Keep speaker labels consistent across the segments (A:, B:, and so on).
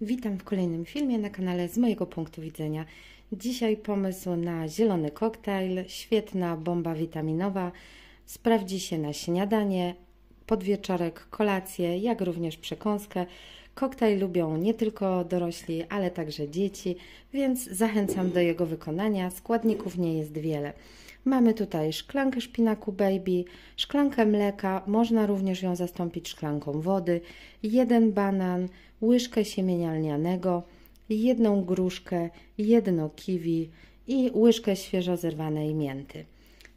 A: Witam w kolejnym filmie na kanale z mojego punktu widzenia. Dzisiaj pomysł na zielony koktajl, świetna bomba witaminowa. Sprawdzi się na śniadanie, podwieczorek, kolację, jak również przekąskę. Koktajl lubią nie tylko dorośli, ale także dzieci, więc zachęcam do jego wykonania. Składników nie jest wiele. Mamy tutaj szklankę szpinaku baby, szklankę mleka, można również ją zastąpić szklanką wody, jeden banan, łyżkę siemienia lnianego, jedną gruszkę, jedno kiwi i łyżkę świeżo zerwanej mięty.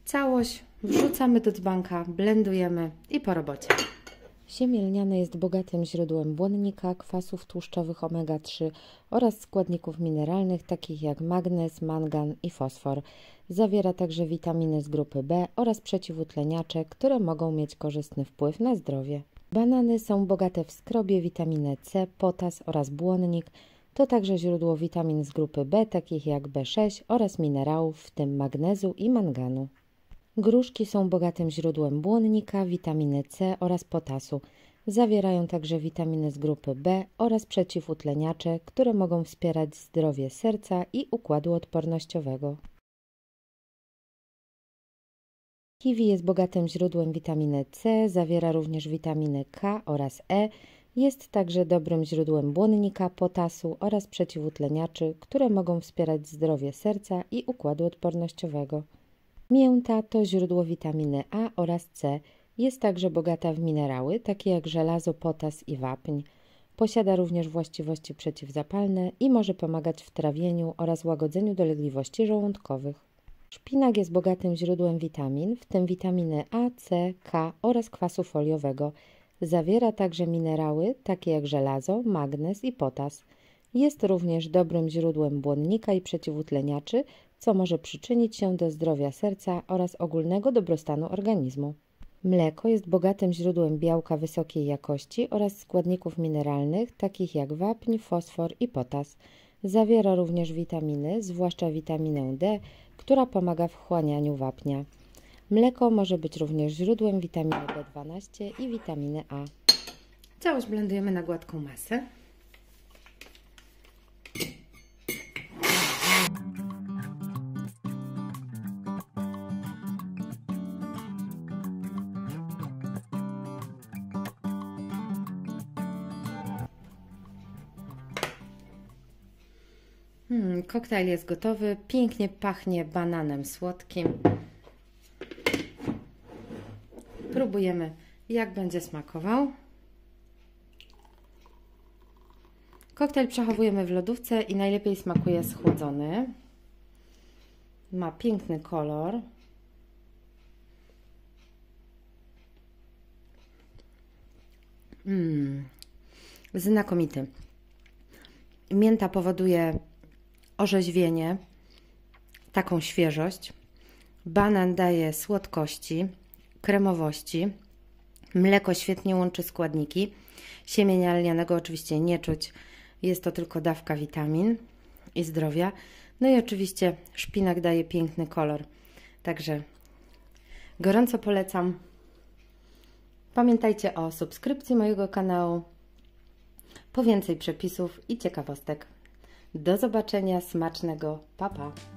A: Całość wrzucamy do dzbanka, blendujemy i po robocie. Ziemie lniane jest bogatym źródłem błonnika, kwasów tłuszczowych omega-3 oraz składników mineralnych takich jak magnez, mangan i fosfor. Zawiera także witaminy z grupy B oraz przeciwutleniacze, które mogą mieć korzystny wpływ na zdrowie. Banany są bogate w skrobie, witaminę C, potas oraz błonnik. To także źródło witamin z grupy B takich jak B6 oraz minerałów, w tym magnezu i manganu. Gruszki są bogatym źródłem błonnika, witaminy C oraz potasu. Zawierają także witaminy z grupy B oraz przeciwutleniacze, które mogą wspierać zdrowie serca i układu odpornościowego. Kiwi jest bogatym źródłem witaminy C, zawiera również witaminy K oraz E. Jest także dobrym źródłem błonnika, potasu oraz przeciwutleniaczy, które mogą wspierać zdrowie serca i układu odpornościowego. Mięta to źródło witaminy A oraz C. Jest także bogata w minerały, takie jak żelazo, potas i wapń. Posiada również właściwości przeciwzapalne i może pomagać w trawieniu oraz łagodzeniu dolegliwości żołądkowych. Szpinak jest bogatym źródłem witamin, w tym witaminy A, C, K oraz kwasu foliowego. Zawiera także minerały takie jak żelazo, magnez i potas. Jest również dobrym źródłem błonnika i przeciwutleniaczy, co może przyczynić się do zdrowia serca oraz ogólnego dobrostanu organizmu. Mleko jest bogatym źródłem białka wysokiej jakości oraz składników mineralnych takich jak wapń, fosfor i potas. Zawiera również witaminy, zwłaszcza witaminę D, która pomaga w chłanianiu wapnia. Mleko może być również źródłem witaminy B12 i witaminy A. Całość blendujemy na gładką masę. Hmm, koktajl jest gotowy. Pięknie pachnie bananem słodkim. Próbujemy, jak będzie smakował. Koktajl przechowujemy w lodówce i najlepiej smakuje schłodzony. Ma piękny kolor. Mmm, znakomity. Mięta powoduje orzeźwienie, taką świeżość. Banan daje słodkości, kremowości. Mleko świetnie łączy składniki. Siemienia lnianego oczywiście nie czuć. Jest to tylko dawka witamin i zdrowia. No i oczywiście szpinak daje piękny kolor. Także gorąco polecam. Pamiętajcie o subskrypcji mojego kanału po więcej przepisów i ciekawostek. Do zobaczenia, smacznego, papa! Pa.